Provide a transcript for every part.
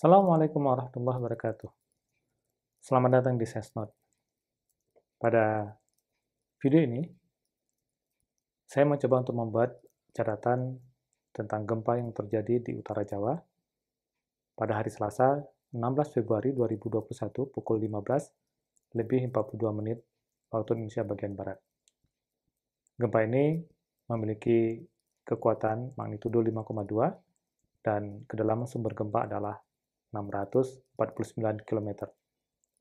Assalamualaikum warahmatullahi wabarakatuh. Selamat datang di Sesnot. Pada video ini, saya mencoba untuk membuat catatan tentang gempa yang terjadi di utara Jawa pada hari Selasa 16 Februari 2021 pukul 15 lebih 42 menit waktu Indonesia bagian Barat. Gempa ini memiliki kekuatan magnitudo 5,2 dan kedalaman sumber gempa adalah 649 km.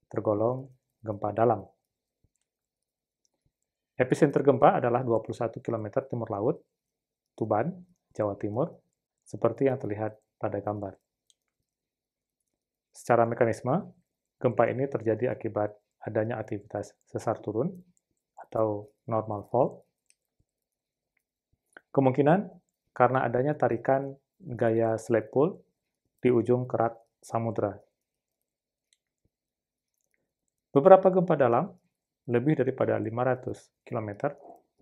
Tergolong gempa dalam. Epicenter gempa adalah 21 km timur laut, Tuban, Jawa Timur, seperti yang terlihat pada gambar. Secara mekanisme, gempa ini terjadi akibat adanya aktivitas sesar turun atau normal fault. Kemungkinan karena adanya tarikan gaya slab pull di ujung kerak samudera. Beberapa gempa dalam, lebih daripada 500 km,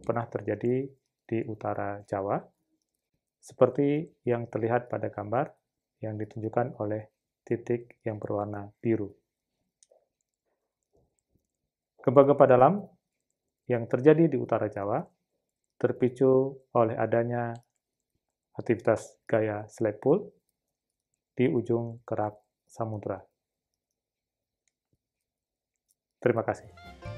pernah terjadi di utara Jawa, seperti yang terlihat pada gambar yang ditunjukkan oleh titik yang berwarna biru. Gempa-gempa dalam yang terjadi di utara Jawa terpicu oleh adanya aktivitas gaya slide pool di ujung kerak samudra. Terima kasih.